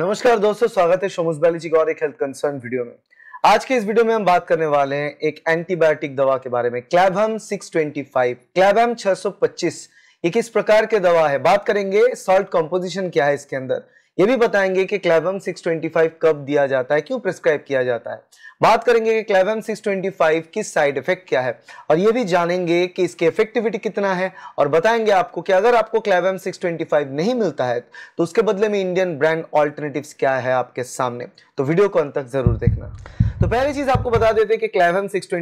नमस्कार दोस्तों स्वागत है शोमस बायोलॉजी और एक हेल्थ कंसर्न वीडियो में आज के इस वीडियो में हम बात करने वाले हैं एक एंटीबायोटिक दवा के बारे में क्लैबहम 625 क्लैबहम 625 ये किस प्रकार के दवा है बात करेंगे सॉल्ट कॉम्पोजिशन क्या है इसके अंदर ये भी बताएंगे कि क्लेवम 625 कब दिया जाता है क्यों प्रिस्क्राइब किया जाता है बात करेंगे कि क्लेवम 625 की साइड इफेक्ट क्या है और ये भी जानेंगे कि इसकी इफेक्टिविटी कितना है और बताएंगे आपको कि अगर आपको क्लेवम 625 नहीं मिलता है तो उसके बदले में इंडियन ब्रांड ऑल्टरनेटिव क्या है आपके सामने तो वीडियो को अंत तक जरूर देखना तो पहली चीज आपको बता देते कि क्लेवम सिक्स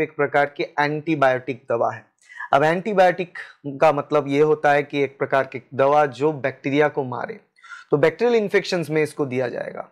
एक प्रकार की एंटीबायोटिक दवा है अब एंटीबायोटिक का मतलब ये होता है कि एक प्रकार की दवा जो बैक्टीरिया को मारे तो बैक्टीरियल इन्फेक्शन में इसको दिया जाएगा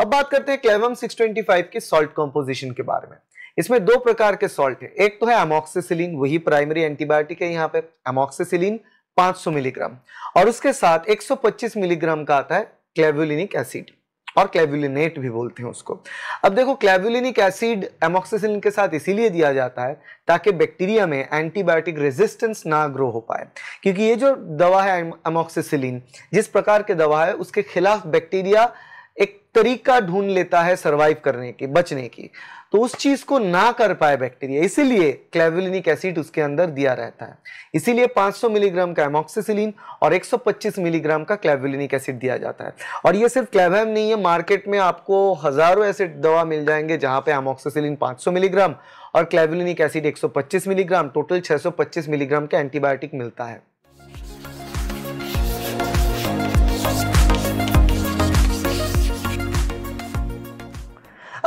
अब बात करते हैं क्लेवम 625 के सॉल्ट कॉम्पोजिशन के बारे में इसमें दो प्रकार के सॉल्ट है एक तो है एमोक्सिसिलिन वही प्राइमरी एंटीबायोटिक है यहाँ पे एमोक्सिसिलिन 500 मिलीग्राम और उसके साथ 125 मिलीग्राम का आता है क्लेवुलिनिक एसिड और क्लेविलिनेट भी बोलते हैं उसको अब देखो क्लेविलिनिक एसिड एमोक्सिसिलिन के साथ इसीलिए दिया जाता है ताकि बैक्टीरिया में एंटीबायोटिक रेजिस्टेंस ना ग्रो हो पाए क्योंकि ये जो दवा है एमोक्सिसिलिन जिस प्रकार के दवा है उसके खिलाफ बैक्टीरिया एक तरीका ढूंढ लेता है सर्वाइव करने की बचने की तो उस चीज को ना कर पाए बैक्टीरिया इसीलिए क्लेविलिनिक एसिड उसके अंदर दिया रहता है इसीलिए 500 मिलीग्राम का एमोक्सिसिलिन और 125 मिलीग्राम का क्लेविलिनिक एसिड दिया जाता है और ये सिर्फ क्लेवैम नहीं है मार्केट में आपको हजारों ऐसे दवा मिल जाएंगे जहाँ पे एमोक्सिसिलिन 500 मिलीग्राम और clavulanic acid 125 milligram total 625 milligram का एंटीबायोटिक मिलता है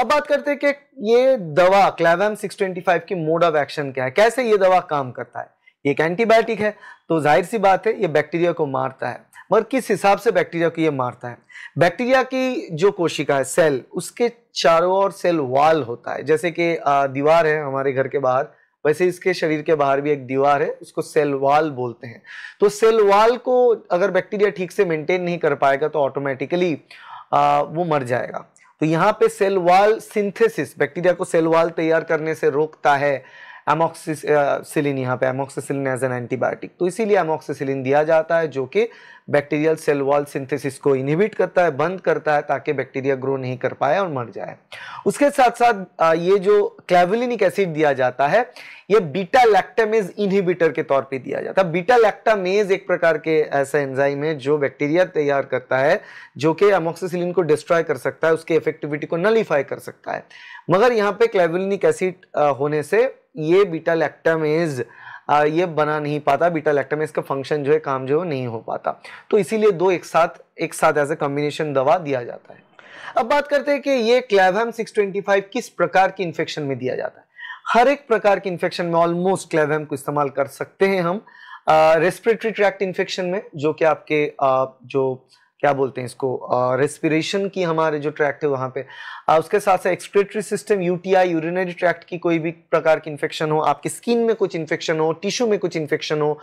अब बात करते हैं कि ये दवा क्लैवम 625 की मोड ऑफ एक्शन क्या है कैसे ये दवा काम करता है ये एक एंटीबायोटिक है तो जाहिर सी बात है ये बैक्टीरिया को मारता है मगर किस हिसाब से बैक्टीरिया को ये मारता है बैक्टीरिया की जो कोशिका है सेल उसके चारों ओर सेल वाल होता है जैसे कि दीवार है हमारे घर के बाहर वैसे इसके शरीर के बाहर भी एक दीवार है उसको सेल वाल बोलते हैं तो सेल वाल को अगर बैक्टीरिया ठीक से मेंटेन नहीं कर पाएगा तो ऑटोमेटिकली वो मर जाएगा तो यहां पे सेल वॉल सिंथेसिस बैक्टीरिया को सेल वॉल तैयार करने से रोकता है एमोक्सिसिलिन यहाँ पे एमोक्सिसिलिन एज एन एंटीबायोटिक तो इसीलिए एमोक्सिसिलिन दिया जाता है जो कि बैक्टीरियल सेल वॉल सिंथेसिस को इनहिबिट करता है बंद करता है ताकि बैक्टीरिया ग्रो नहीं कर पाए और मर जाए उसके साथ साथ ये जो क्लेविलिनिक एसिड दिया जाता है ये बीटा लैक्टामेज इनहिबिटर के तौर पे दिया जाता है बीटा लैक्टामेज एक प्रकार के ऐसा एंजाइम है जो बैक्टीरिया तैयार करता है जो कि अमोक्सिसिलिन को डिस्ट्रॉय कर सकता है उसकी इफेक्टिविटी को नलीफाई कर सकता है मगर यहाँ पे क्लेविलिनिक एसिड होने से ये बीटा लैक्टामेज ये बना नहीं पाता बीटा लैक्टामेज का फंक्शन जो है काम जो है नहीं हो पाता तो इसीलिए दो एक साथ एक साथ एज ए कॉम्बिनेशन दवा दिया जाता है अब बात करते हैं कि ये क्लैवहम 625 किस प्रकार की इन्फेक्शन में दिया जाता है हर एक प्रकार की इन्फेक्शन में ऑलमोस्ट क्लैवहम को इस्तेमाल कर सकते हैं हम रेस्पिरेटरी ट्रैक्ट इन्फेक्शन में जो कि आपके आ, जो क्या बोलते हैं इसको रेस्पिरेशन की हमारे जो ट्रैक्ट है वहाँ पे uh, उसके साथ साथ excretory system UTI urinary tract की कोई भी प्रकार की इन्फेक्शन हो आपकी स्किन में कुछ इन्फेक्शन हो टिश्यू में कुछ इन्फेक्शन हो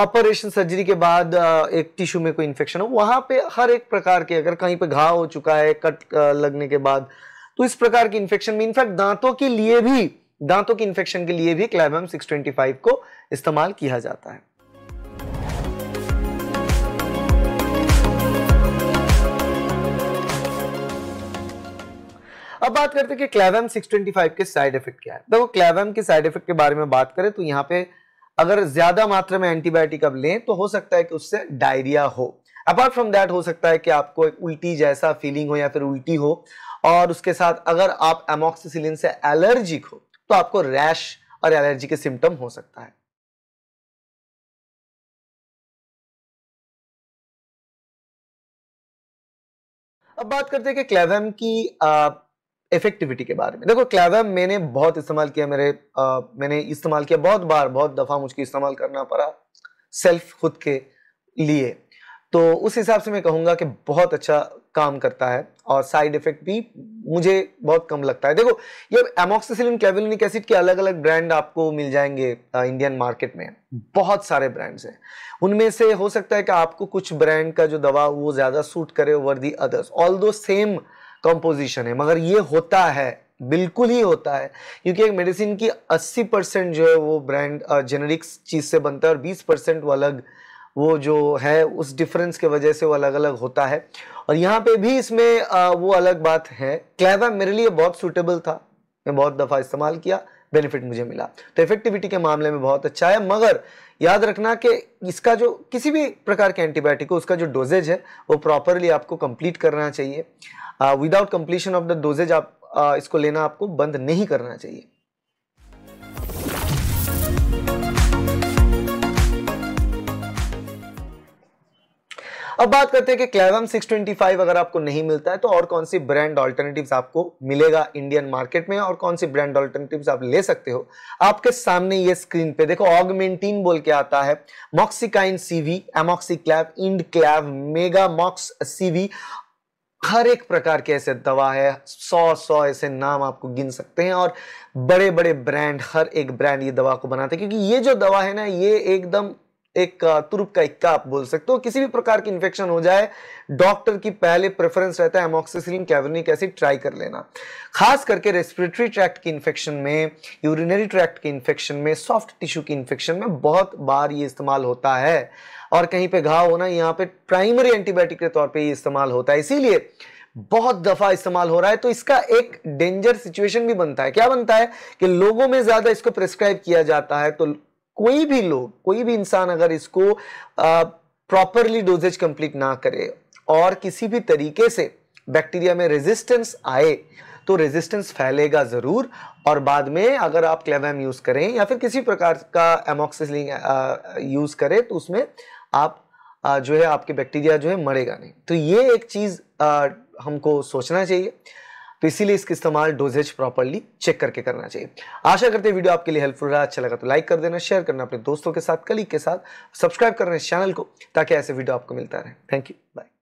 ऑपरेशन सर्जरी के बाद एक टिश्यू में कोई इन्फेक्शन हो वहाँ पे हर एक प्रकार के अगर कहीं पे घाव हो चुका है कट लगने के बाद तो इस प्रकार की इन्फेक्शन में इनफैक्ट दांतों के लिए भी दांतों की इन्फेक्शन के लिए भी क्लाइबम सिक्स को इस्तेमाल किया जाता है अब बात करते हैं कि क्लेवम 625 के साइड इफेक्ट क्या है देखो तो क्लेवम के साइड इफेक्ट के बारे में बात करें तो यहाँ पे अगर ज्यादा मात्रा में एंटीबायोटिक अब लें तो हो सकता है कि उससे डायरिया हो अपार्ट फ्रॉम दैट हो सकता है कि आपको एक उल्टी जैसा फीलिंग हो या फिर उल्टी हो और उसके साथ अगर आप एमोक्सिसिलिन से एलर्जिक हो तो आपको रैश और एलर्जी के सिम्टम हो सकता है अब बात करते हैं कि क्लेवम की आ, इफेक्टिविटी के बारे में देखो क्लैवम मैंने बहुत इस्तेमाल किया मेरे आ, मैंने इस्तेमाल किया बहुत बार बहुत दफ़ा मुझको इस्तेमाल करना पड़ा सेल्फ खुद के लिए तो उस हिसाब से मैं कहूँगा कि बहुत अच्छा काम करता है और साइड इफेक्ट भी मुझे बहुत कम लगता है देखो ये एमोक्सिसिलिन कैविलिनिक एसिड के अलग अलग ब्रांड आपको मिल जाएंगे इंडियन मार्केट में बहुत सारे ब्रांड्स हैं उनमें से हो सकता है कि आपको कुछ ब्रांड का जो दवा वो ज़्यादा सूट करे ओवर दी अदर्स ऑल दो सेम कंपोजिशन है मगर ये होता है बिल्कुल ही होता है क्योंकि एक मेडिसिन की 80 परसेंट जो है वो ब्रांड जेनेरिक्स चीज़ से बनता है और 20 परसेंट वो अलग वो जो है उस डिफरेंस के वजह से वो अलग अलग होता है और यहाँ पे भी इसमें वो अलग बात है क्लैवा मेरे लिए बहुत सूटेबल था मैं बहुत दफ़ा इस्तेमाल किया बेनिफिट मुझे मिला तो इफेक्टिविटी के मामले में बहुत अच्छा है मगर याद रखना कि इसका जो किसी भी प्रकार के एंटीबायोटिक हो उसका जो डोजेज है वो प्रॉपरली आपको कंप्लीट करना चाहिए without completion of the doses आप uh, इसको लेना आपको बंद नहीं करना चाहिए अब बात करते हैं कि क्लेवम 625 अगर आपको नहीं मिलता है तो और कौन सी ब्रांड ऑल्टरनेटिव्स आपको मिलेगा इंडियन मार्केट में और कौन सी ब्रांड ऑल्टरनेटिव्स आप ले सकते हो आपके सामने ये स्क्रीन पे देखो ऑगमेंटीन बोल के आता है मॉक्सिकाइन सीवी एमोक्सी क्लैव इंड क्लैव मेगा मॉक्स सीवी हर एक प्रकार के ऐसे दवा है सौ सौ ऐसे नाम आपको गिन सकते हैं और बड़े बड़े ब्रांड हर एक ब्रांड ये दवा को बनाते हैं क्योंकि ये जो दवा है ना ये एकदम एक तुरुप का इक्का आप बोल सकते हो किसी भी प्रकार की इन्फेक्शन हो जाए डॉक्टर की पहले प्रेफरेंस रहता है एमोक्सिसिलिन कैवनिक एसिड ट्राई कर लेना खास करके रेस्पिरेटरी ट्रैक्ट की इन्फेक्शन में यूरिनरी ट्रैक्ट की इन्फेक्शन में सॉफ्ट टिश्यू की इन्फेक्शन में बहुत बार ये इस्तेमाल होता है और कहीं पे घाव होना यहाँ पे प्राइमरी एंटीबायोटिक के तौर पर इस्तेमाल होता है इसीलिए बहुत दफा इस्तेमाल हो रहा है तो इसका एक डेंजर सिचुएशन भी बनता है क्या बनता है कि लोगों में ज्यादा इसको प्रेस्क्राइब किया जाता है तो कोई भी लोग कोई भी इंसान अगर इसको प्रॉपरली डोजेज कंप्लीट ना करे और किसी भी तरीके से बैक्टीरिया में रेजिस्टेंस आए तो रेजिस्टेंस फैलेगा ज़रूर और बाद में अगर आप क्लेवैम यूज़ करें या फिर किसी प्रकार का एमोक्सिसिन यूज़ करें तो उसमें आप आ, जो है आपके बैक्टीरिया जो है मरेगा नहीं तो ये एक चीज़ हमको सोचना चाहिए तो इसीलिए इसका इस्तेमाल डोजेज प्रॉपरली चेक करके करना चाहिए आशा करते हैं वीडियो आपके लिए हेल्पफुल रहा अच्छा लगा तो लाइक कर देना शेयर करना अपने दोस्तों के साथ कलीग के साथ सब्सक्राइब करना इस चैनल को ताकि ऐसे वीडियो आपको मिलता रहे थैंक यू बाय